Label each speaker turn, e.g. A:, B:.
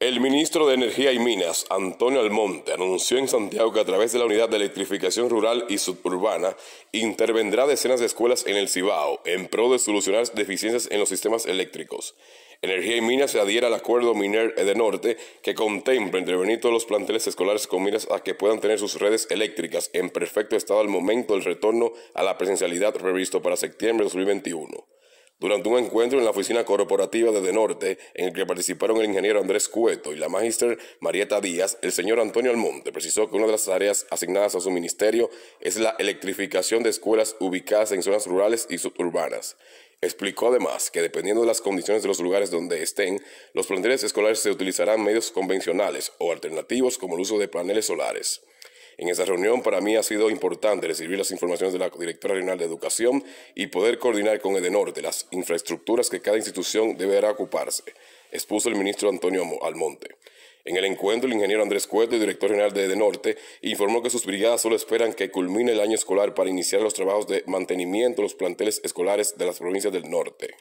A: El ministro de Energía y Minas, Antonio Almonte, anunció en Santiago que a través de la Unidad de Electrificación Rural y Suburbana intervendrá decenas de escuelas en el Cibao en pro de solucionar deficiencias en los sistemas eléctricos. Energía y Minas se adhiera al acuerdo Miner de Norte que contempla intervenir todos los planteles escolares con minas a que puedan tener sus redes eléctricas en perfecto estado al momento del retorno a la presencialidad previsto para septiembre de 2021. Durante un encuentro en la oficina corporativa de De Norte, en el que participaron el ingeniero Andrés Cueto y la magister Marieta Díaz, el señor Antonio Almonte precisó que una de las áreas asignadas a su ministerio es la electrificación de escuelas ubicadas en zonas rurales y suburbanas. Explicó además que dependiendo de las condiciones de los lugares donde estén, los planteles escolares se utilizarán medios convencionales o alternativos como el uso de paneles solares. En esa reunión para mí ha sido importante recibir las informaciones de la Directora Regional de Educación y poder coordinar con EDENORTE las infraestructuras que cada institución deberá ocuparse, expuso el ministro Antonio Almonte. En el encuentro, el ingeniero Andrés Cueto, director general de Edenorte, informó que sus brigadas solo esperan que culmine el año escolar para iniciar los trabajos de mantenimiento de los planteles escolares de las provincias del norte.